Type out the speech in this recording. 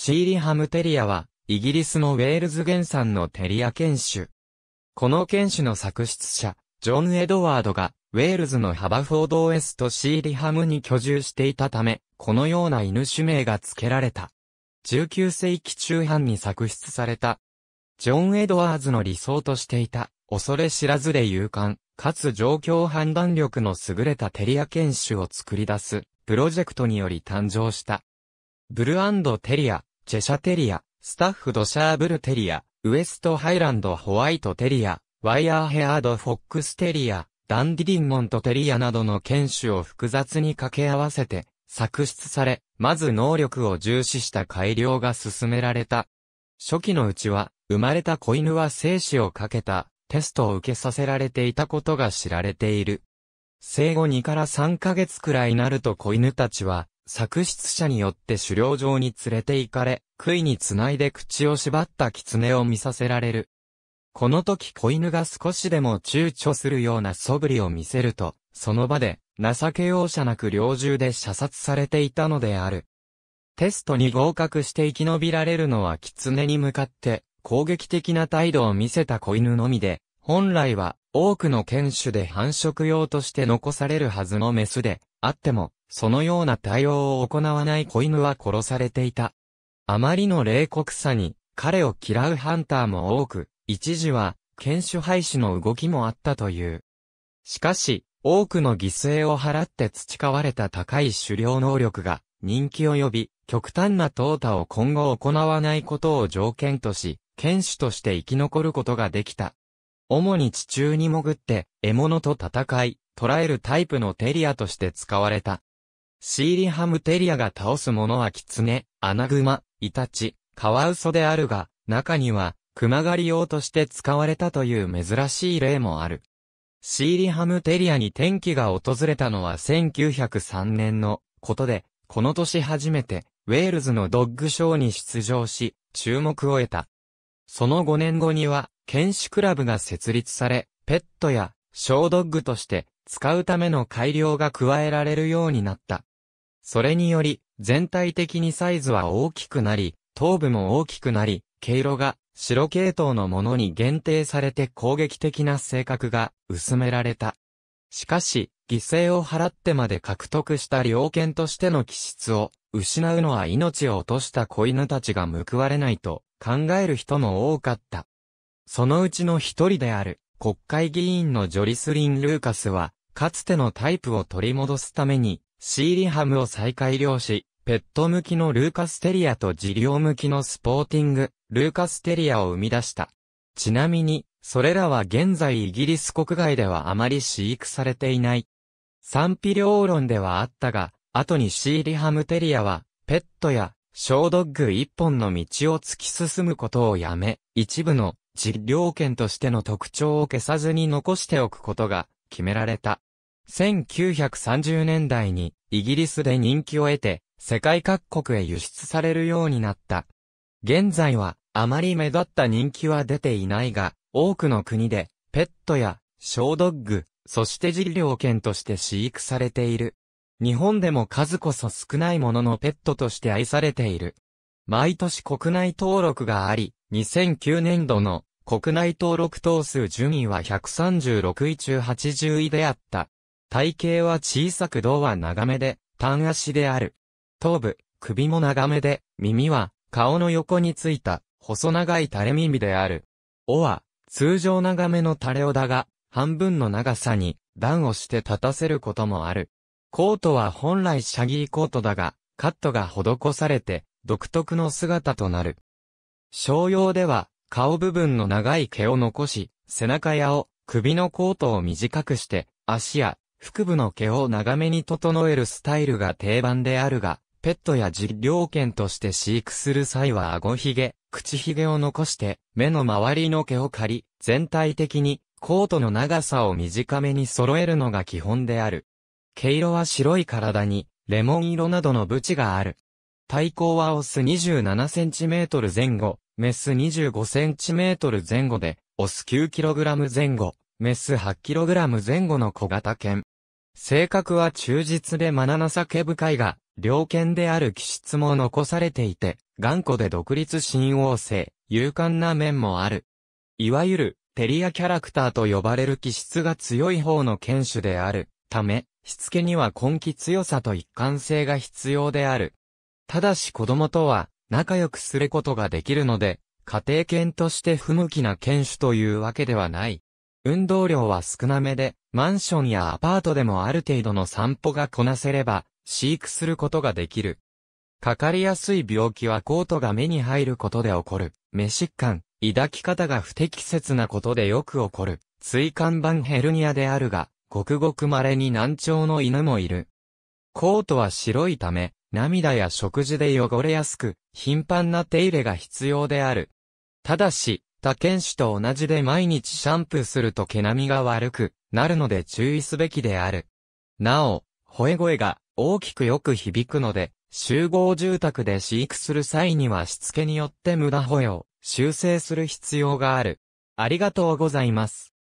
シーリハムテリアは、イギリスのウェールズ原産のテリア犬種。この犬種の作出者、ジョン・エドワードが、ウェールズのハバフォードウエストシーリハムに居住していたため、このような犬種名が付けられた。19世紀中半に作出された。ジョン・エドワーズの理想としていた、恐れ知らずで勇敢、かつ状況判断力の優れたテリア犬種を作り出す、プロジェクトにより誕生した。ブルテリア、チェシャテリア、スタッフドシャーブルテリア、ウエストハイランドホワイトテリア、ワイヤーヘアードフォックステリア、ダンディディンモントテリアなどの犬種を複雑に掛け合わせて作出され、まず能力を重視した改良が進められた。初期のうちは、生まれた子犬は生死をかけたテストを受けさせられていたことが知られている。生後2から3ヶ月くらいになると子犬たちは、作出者によって狩猟場に連れて行かれ、杭につないで口を縛った狐を見させられる。この時子犬が少しでも躊躇するような素振りを見せると、その場で、情け容赦なく猟銃で射殺されていたのである。テストに合格して生き延びられるのは狐に向かって、攻撃的な態度を見せた子犬のみで、本来は多くの犬種で繁殖用として残されるはずのメスで、あっても、そのような対応を行わない子犬は殺されていた。あまりの冷酷さに、彼を嫌うハンターも多く、一時は、犬種廃止の動きもあったという。しかし、多くの犠牲を払って培われた高い狩猟能力が、人気を呼び、極端な淘汰を今後行わないことを条件とし、犬種として生き残ることができた。主に地中に潜って、獲物と戦い、捕らえるタイプのテリアとして使われた。シーリハムテリアが倒すものはキツネ、アナグマ、イタチ、カワウソであるが、中には、熊狩り用として使われたという珍しい例もある。シーリハムテリアに天気が訪れたのは1903年のことで、この年初めて、ウェールズのドッグショーに出場し、注目を得た。その5年後には、犬種クラブが設立され、ペットや、ショードッグとして、使うための改良が加えられるようになった。それにより、全体的にサイズは大きくなり、頭部も大きくなり、毛色が白系統のものに限定されて攻撃的な性格が薄められた。しかし、犠牲を払ってまで獲得した猟犬としての気質を失うのは命を落とした子犬たちが報われないと考える人も多かった。そのうちの一人である国会議員のジョリスリン・ルーカスは、かつてのタイプを取り戻すためにシーリハムを再改良し、ペット向きのルーカステリアと事業向きのスポーティング、ルーカステリアを生み出した。ちなみに、それらは現在イギリス国外ではあまり飼育されていない。賛否両論ではあったが、後にシーリハムテリアは、ペットや、小ドッグ一本の道を突き進むことをやめ、一部の治療権としての特徴を消さずに残しておくことが決められた。1930年代にイギリスで人気を得て世界各国へ輸出されるようになった。現在はあまり目立った人気は出ていないが、多くの国でペットや小ドッグ、そして事業犬として飼育されている。日本でも数こそ少ないもののペットとして愛されている。毎年国内登録があり、2009年度の国内登録等数順位は136位中80位であった。体型は小さく胴は長めで、単足である。頭部、首も長めで、耳は、顔の横についた、細長い垂れ耳である。尾は、通常長めの垂れ尾だが、半分の長さに、段をして立たせることもある。コートは本来シャギーコートだが、カットが施されて、独特の姿となる。商用では、顔部分の長い毛を残し、背中や尾、首のコートを短くして、足や腹部の毛を長めに整えるスタイルが定番であるが、ペットや実領犬として飼育する際は顎ひげ、口ひげを残して、目の周りの毛を刈り、全体的にコートの長さを短めに揃えるのが基本である。毛色は白い体に、レモン色などのブチがある。体高はオス 27cm 前後、メス 25cm 前後で、オス 9kg 前後、メス 8kg 前後の小型犬。性格は忠実でまなさけ深いが、良犬である気質も残されていて、頑固で独立新王性、勇敢な面もある。いわゆる、テリアキャラクターと呼ばれる気質が強い方の犬種であるため、しつけには根気強さと一貫性が必要である。ただし子供とは仲良くすることができるので、家庭犬として不向きな犬種というわけではない。運動量は少なめで、マンションやアパートでもある程度の散歩がこなせれば、飼育することができる。かかりやすい病気はコートが目に入ることで起こる。目疾患、抱き方が不適切なことでよく起こる。椎間板ヘルニアであるが、ごくごく稀に難聴の犬もいる。コートは白いため、涙や食事で汚れやすく、頻繁な手入れが必要である。ただし、他犬種と同じで毎日シャンプーすると毛並みが悪くなるので注意すべきである。なお、吠え声が大きくよく響くので、集合住宅で飼育する際にはしつけによって無駄吠えを修正する必要がある。ありがとうございます。